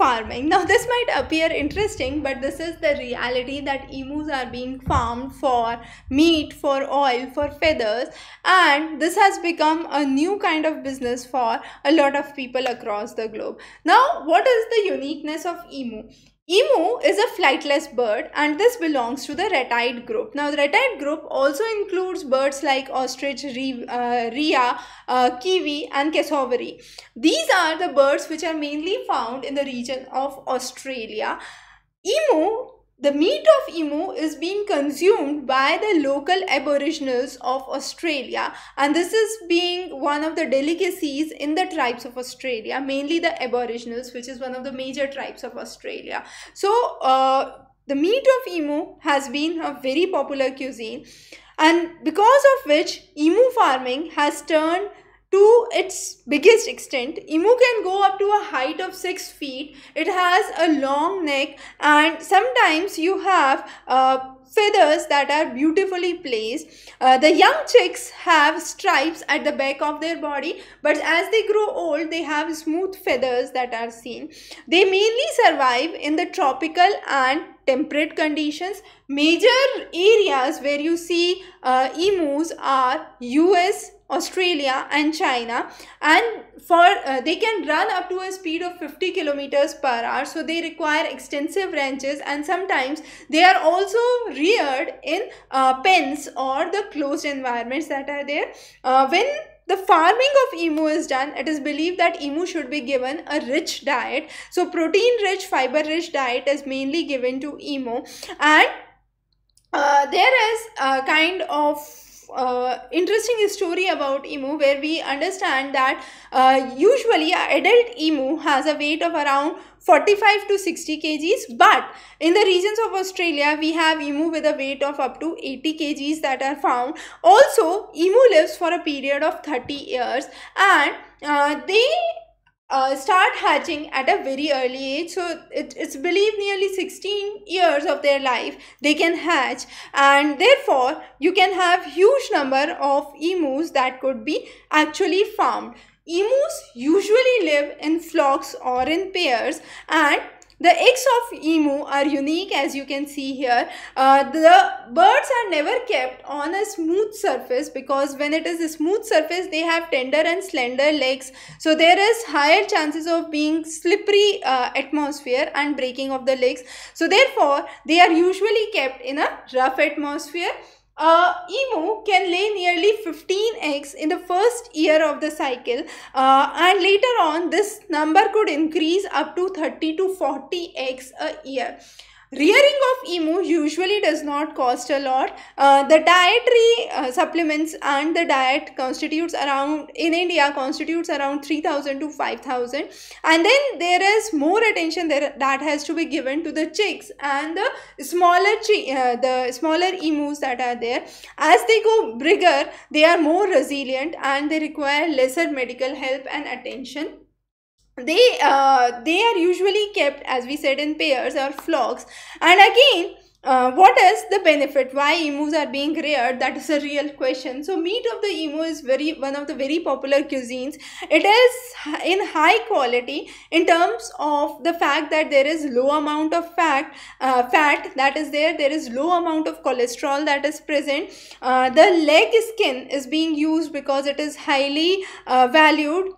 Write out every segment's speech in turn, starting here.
farming. Now this might appear interesting but this is the reality that emus are being farmed for meat, for oil, for feathers and this has become a new kind of business for a lot of people across the globe. Now what is the uniqueness of emu? Emu is a flightless bird and this belongs to the red-eyed group. Now the red-eyed group also includes birds like ostrich, re, uh, rhea, uh, kiwi and cassowary. These are the birds which are mainly found in the region of Australia. Emu the meat of emu is being consumed by the local aboriginals of Australia and this is being one of the delicacies in the tribes of Australia, mainly the aboriginals which is one of the major tribes of Australia. So uh, the meat of emu has been a very popular cuisine and because of which emu farming has turned to its biggest extent. Emu can go up to a height of 6 feet. It has a long neck and sometimes you have uh, feathers that are beautifully placed. Uh, the young chicks have stripes at the back of their body but as they grow old they have smooth feathers that are seen. They mainly survive in the tropical and temperate conditions. Major areas where you see uh, emus are US, Australia and China and for uh, they can run up to a speed of 50 kilometers per hour so they require extensive ranges and sometimes they are also reared in uh, pens or the closed environments that are there uh, when the farming of emu is done it is believed that emu should be given a rich diet so protein rich fiber rich diet is mainly given to emu and uh, there is a kind of uh, interesting story about emu where we understand that uh, usually adult emu has a weight of around 45 to 60 kgs but in the regions of australia we have emu with a weight of up to 80 kgs that are found also emu lives for a period of 30 years and uh, they uh, start hatching at a very early age. So it, it's believed nearly 16 years of their life they can hatch and therefore you can have huge number of emus that could be actually farmed. Emus usually live in flocks or in pairs and the eggs of emu are unique as you can see here. Uh, the birds are never kept on a smooth surface because when it is a smooth surface they have tender and slender legs. So there is higher chances of being slippery uh, atmosphere and breaking of the legs. So therefore they are usually kept in a rough atmosphere uh, emu can lay nearly 15 eggs in the first year of the cycle uh, and later on this number could increase up to 30 to 40 eggs a year. Rearing of emu usually does not cost a lot. Uh, the dietary uh, supplements and the diet constitutes around, in India, constitutes around 3000 to 5000. And then there is more attention there, that has to be given to the chicks and the smaller, uh, the smaller emus that are there. As they go bigger, they are more resilient and they require lesser medical help and attention they uh, they are usually kept as we said in pairs or flocks and again uh, what is the benefit why emus are being reared that is a real question so meat of the emu is very one of the very popular cuisines it is in high quality in terms of the fact that there is low amount of fat uh, fat that is there there is low amount of cholesterol that is present uh, the leg skin is being used because it is highly uh, valued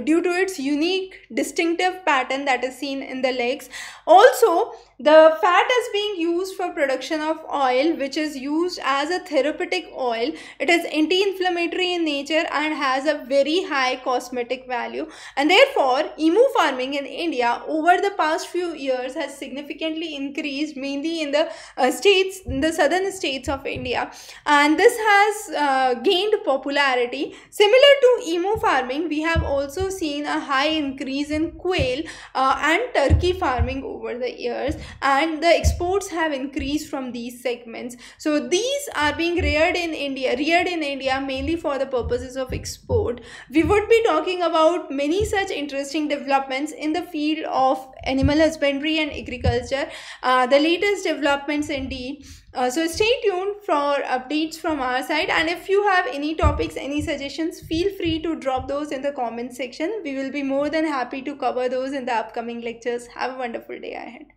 due to its unique distinctive pattern that is seen in the legs also the fat is being used for production of oil which is used as a therapeutic oil. It is anti-inflammatory in nature and has a very high cosmetic value and therefore emu farming in India over the past few years has significantly increased mainly in the uh, states, in the southern states of India and this has uh, gained popularity. Similar to emu farming we have also seen a high increase in quail uh, and turkey farming over the years and the exports have increased from these segments. So these are being reared in India, reared in India mainly for the purposes of export. We would be talking about many such interesting developments in the field of animal husbandry and agriculture, uh, the latest developments indeed. Uh, so stay tuned for updates from our side and if you have any topics any suggestions feel free to drop those in the comment section we will be more than happy to cover those in the upcoming lectures have a wonderful day ahead